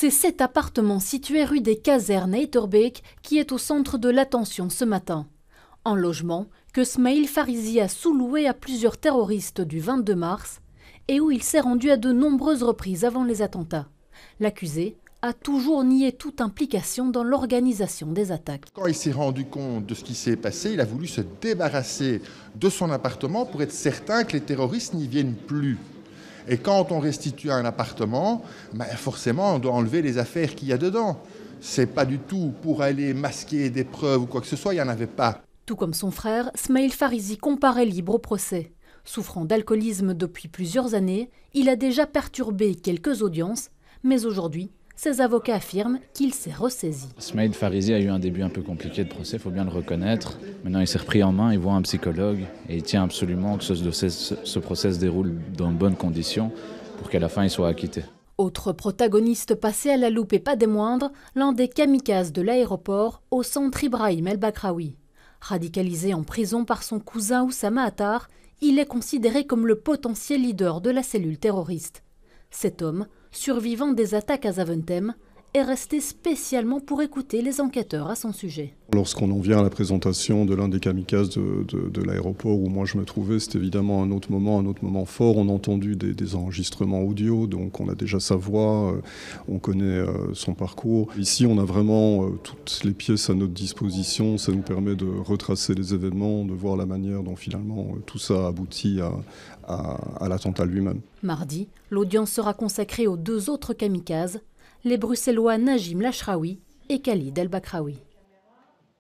C'est cet appartement situé rue des Casernes à qui est au centre de l'attention ce matin. Un logement que Smail Farizi a sous-loué à plusieurs terroristes du 22 mars et où il s'est rendu à de nombreuses reprises avant les attentats. L'accusé a toujours nié toute implication dans l'organisation des attaques. Quand il s'est rendu compte de ce qui s'est passé, il a voulu se débarrasser de son appartement pour être certain que les terroristes n'y viennent plus. Et quand on restitue un appartement, ben, forcément, on doit enlever les affaires qu'il y a dedans. C'est pas du tout pour aller masquer des preuves ou quoi que ce soit, il n'y en avait pas. Tout comme son frère, Smail Farisi comparait libre au procès. Souffrant d'alcoolisme depuis plusieurs années, il a déjà perturbé quelques audiences, mais aujourd'hui, ses avocats affirment qu'il s'est ressaisi. Smaïd Farizi a eu un début un peu compliqué de procès, il faut bien le reconnaître. Maintenant, il s'est repris en main, il voit un psychologue et il tient absolument que ce, procès se déroule dans de bonnes conditions pour qu'à la fin, il soit acquitté. Autre protagoniste passé à la loupe et pas des moindres, l'un des kamikazes de l'aéroport au centre Ibrahim El Bakraoui. Radicalisé en prison par son cousin Oussama Attar, il est considéré comme le potentiel leader de la cellule terroriste. Cet homme, survivant des attaques à Zaventem, est resté spécialement pour écouter les enquêteurs à son sujet. Lorsqu'on en vient à la présentation de l'un des kamikazes de, de, l'aéroport où moi je me trouvais, c'est évidemment un autre moment, un autre moment fort. On a entendu des, enregistrements audio, donc on a déjà sa voix, euh, on connaît euh, son parcours. Ici, on a vraiment euh, toutes les pièces à notre disposition. Ça nous permet de retracer les événements, de voir la manière dont finalement tout ça aboutit à, à l'attentat lui-même. Mardi, l'audience sera consacrée aux deux autres kamikazes les Bruxellois Najim Lachraoui et Khalid El-Bakraoui.